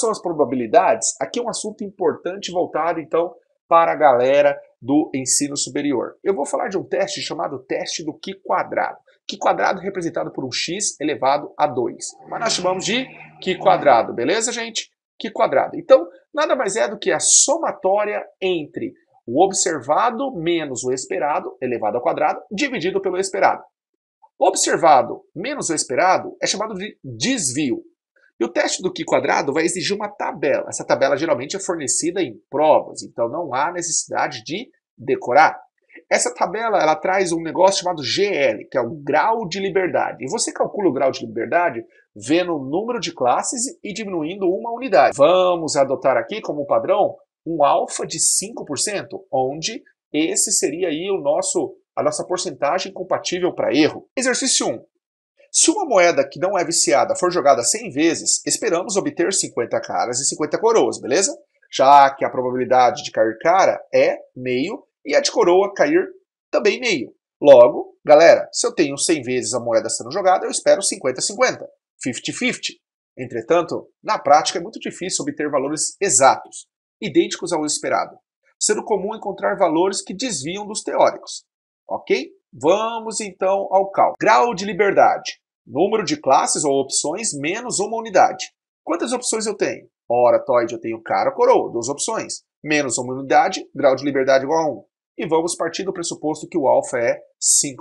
São as probabilidades, aqui é um assunto importante voltado então para a galera do ensino superior. Eu vou falar de um teste chamado teste do Q quadrado. Q quadrado representado por um x elevado a 2. Mas nós chamamos de Q quadrado, beleza, gente? Q quadrado. Então, nada mais é do que a somatória entre o observado menos o esperado elevado ao quadrado dividido pelo esperado. Observado menos o esperado é chamado de desvio. E o teste do Q quadrado vai exigir uma tabela. Essa tabela geralmente é fornecida em provas, então não há necessidade de decorar. Essa tabela ela traz um negócio chamado GL, que é o grau de liberdade. E você calcula o grau de liberdade vendo o número de classes e diminuindo uma unidade. Vamos adotar aqui como padrão um alfa de 5%, onde esse seria aí o nosso a nossa porcentagem compatível para erro. Exercício 1. Se uma moeda que não é viciada for jogada 100 vezes, esperamos obter 50 caras e 50 coroas, beleza? Já que a probabilidade de cair cara é meio e a de coroa cair também meio. Logo, galera, se eu tenho 100 vezes a moeda sendo jogada, eu espero 50-50, 50-50. Entretanto, na prática é muito difícil obter valores exatos, idênticos ao esperado, sendo comum encontrar valores que desviam dos teóricos, ok? Vamos então ao cálculo. Grau de liberdade. Número de classes ou opções menos uma unidade. Quantas opções eu tenho? Ora, Toid, eu tenho cara ou coroa, duas opções. Menos uma unidade, grau de liberdade igual a 1. E vamos partir do pressuposto que o alfa é 5%.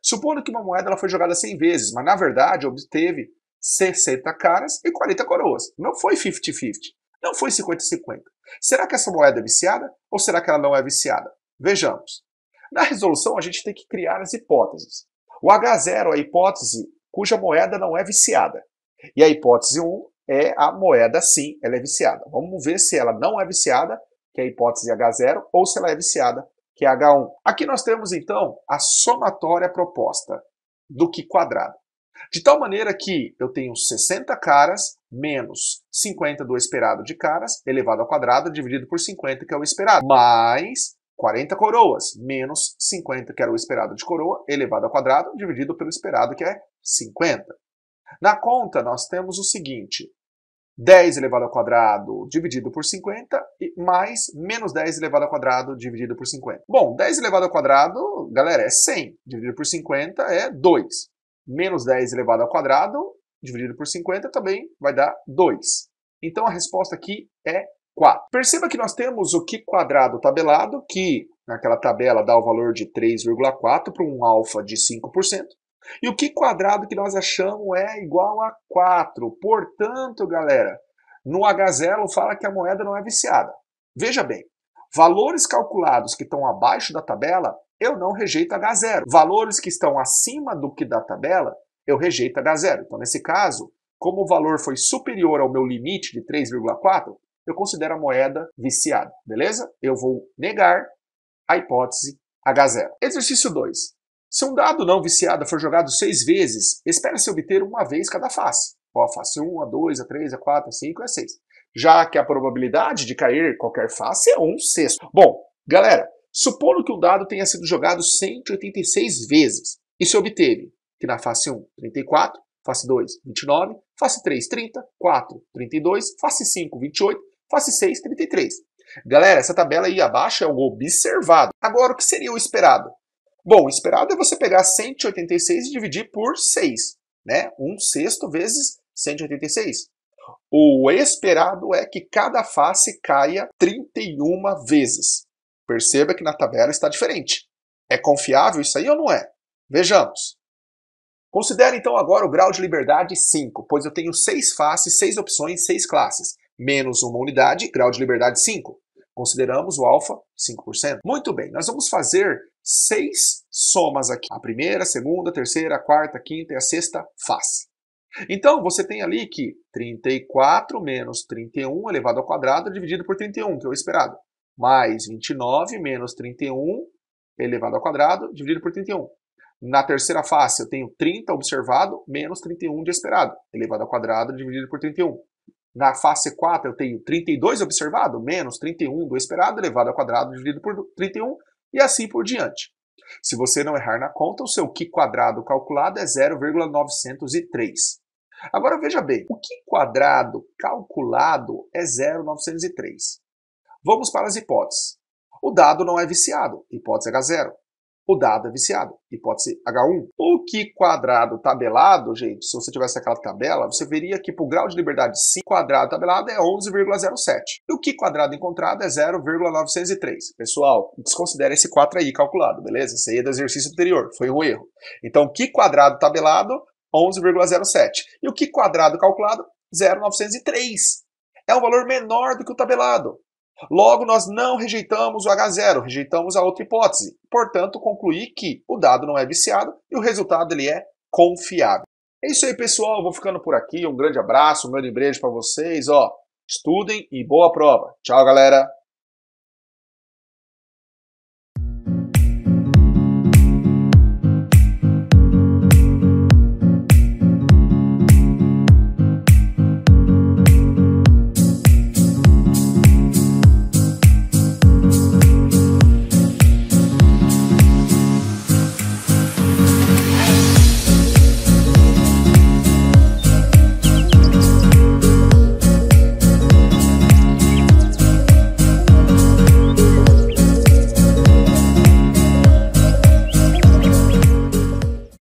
Supondo que uma moeda ela foi jogada 100 vezes, mas na verdade obteve 60 caras e 40 coroas. Não foi 50-50. Não foi 50-50. Será que essa moeda é viciada ou será que ela não é viciada? Vejamos. Na resolução, a gente tem que criar as hipóteses. O H0 é a hipótese cuja moeda não é viciada. E a hipótese 1 é a moeda, sim, ela é viciada. Vamos ver se ela não é viciada, que é a hipótese H0, ou se ela é viciada, que é H1. Aqui nós temos, então, a somatória proposta do que quadrado. De tal maneira que eu tenho 60 caras menos 50 do esperado de caras elevado ao quadrado dividido por 50, que é o esperado, mais 40 coroas menos 50, que era o esperado de coroa, elevado ao quadrado, dividido pelo esperado, que é 50. Na conta, nós temos o seguinte: 10 elevado ao quadrado dividido por 50, mais menos 10 elevado ao quadrado dividido por 50. Bom, 10 elevado ao quadrado, galera, é 100. Dividido por 50 é 2. Menos 10 elevado ao quadrado dividido por 50 também vai dar 2. Então a resposta aqui é 4. Perceba que nós temos o Q quadrado tabelado, que naquela tabela dá o valor de 3,4 para um alfa de 5%. E o Q quadrado que nós achamos é igual a 4. Portanto, galera, no H0 fala que a moeda não é viciada. Veja bem, valores calculados que estão abaixo da tabela, eu não rejeito H0. Valores que estão acima do que da tabela, eu rejeito H0. Então, nesse caso, como o valor foi superior ao meu limite de 3,4, eu considero a moeda viciada, beleza? Eu vou negar a hipótese H0. Exercício 2. Se um dado não viciado for jogado seis vezes, espera-se obter uma vez cada face. Ó, a face 1, a 2, a 3, a 4, a 5 e a 6. Já que a probabilidade de cair qualquer face é um sexto. Bom, galera, supondo que o dado tenha sido jogado 186 vezes e se obteve que na face 1, 34, face 2, 29, face 3, 30, 4, 32, face 5, 28, face 6, 33. Galera, essa tabela aí abaixo é o observado. Agora, o que seria o esperado? Bom, o esperado é você pegar 186 e dividir por 6, né? 1 sexto vezes 186. O esperado é que cada face caia 31 vezes. Perceba que na tabela está diferente. É confiável isso aí ou não é? Vejamos. Considere então agora o grau de liberdade 5, pois eu tenho 6 faces, 6 opções, 6 classes menos uma unidade, grau de liberdade 5. Consideramos o alfa 5%. Muito bem, nós vamos fazer seis somas aqui. A primeira, a segunda, a terceira, a quarta, a quinta e a sexta face. Então, você tem ali que 34 menos 31 elevado ao quadrado dividido por 31, que é o esperado. Mais 29 menos 31 elevado ao quadrado dividido por 31. Na terceira face, eu tenho 30 observado menos 31 de esperado, elevado ao quadrado dividido por 31. Na face 4, eu tenho 32 observado, menos 31 do esperado, elevado ao quadrado dividido por 31, e assim por diante. Se você não errar na conta, o seu Q quadrado calculado é 0,903. Agora veja bem, o Q quadrado calculado é 0,903. Vamos para as hipóteses. O dado não é viciado, hipótese H0 o dado é viciado. Hipótese H1. O que quadrado tabelado, gente, se você tivesse aquela tabela, você veria que para o grau de liberdade 5, quadrado tabelado é 11,07. E o que quadrado encontrado é 0,903. Pessoal, desconsidera esse 4 aí calculado, beleza? Isso aí é do exercício anterior, foi um erro. Então, que quadrado tabelado, 11,07. E o que quadrado calculado, 0,903. É um valor menor do que o tabelado. Logo, nós não rejeitamos o H0, rejeitamos a outra hipótese. Portanto, concluí que o dado não é viciado e o resultado ele é confiável. É isso aí, pessoal. Eu vou ficando por aqui. Um grande abraço, um grande beijo para vocês. Ó, estudem e boa prova. Tchau, galera.